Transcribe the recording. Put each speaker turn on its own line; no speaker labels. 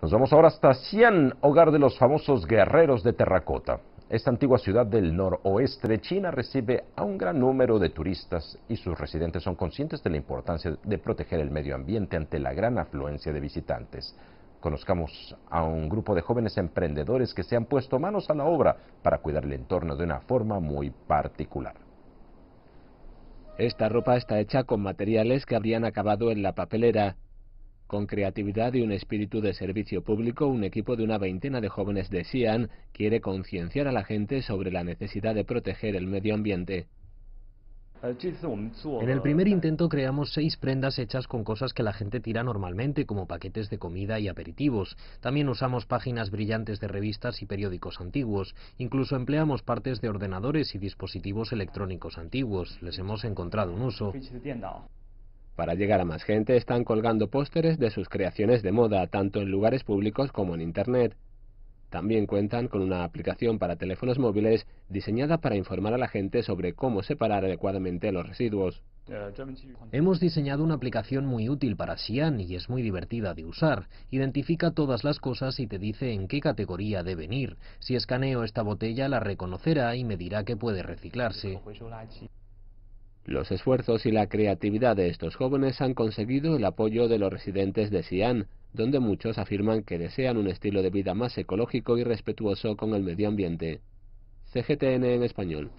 Nos vamos ahora hasta Xi'an, hogar de los famosos guerreros de terracota. Esta antigua ciudad del noroeste de China recibe a un gran número de turistas y sus residentes son conscientes de la importancia de proteger el medio ambiente ante la gran afluencia de visitantes. Conozcamos a un grupo de jóvenes emprendedores que se han puesto manos a la obra para cuidar el entorno de una forma muy particular.
Esta ropa está hecha con materiales que habrían acabado en la papelera con creatividad y un espíritu de servicio público, un equipo de una veintena de jóvenes de Xi'an quiere concienciar a la gente
sobre la necesidad de proteger el medio ambiente.
En el primer
intento creamos seis prendas hechas con cosas que la gente tira normalmente, como paquetes de comida y aperitivos. También usamos páginas brillantes de revistas y periódicos antiguos. Incluso empleamos partes de ordenadores y dispositivos electrónicos antiguos. Les hemos encontrado un uso.
Para llegar a más gente están colgando pósteres de sus creaciones de moda, tanto en lugares públicos como en Internet. También cuentan con una aplicación para teléfonos
móviles diseñada para informar a la gente sobre cómo separar adecuadamente los residuos. Hemos diseñado una aplicación muy útil para Xi'an y es muy divertida de usar. Identifica todas las cosas y te dice en qué categoría deben ir. Si escaneo esta botella la reconocerá y me dirá que puede reciclarse.
Los esfuerzos y la creatividad de estos jóvenes han conseguido el apoyo de los residentes de Xi'an, donde muchos afirman que desean un estilo de vida más ecológico y respetuoso con el medio ambiente. CGTN en español.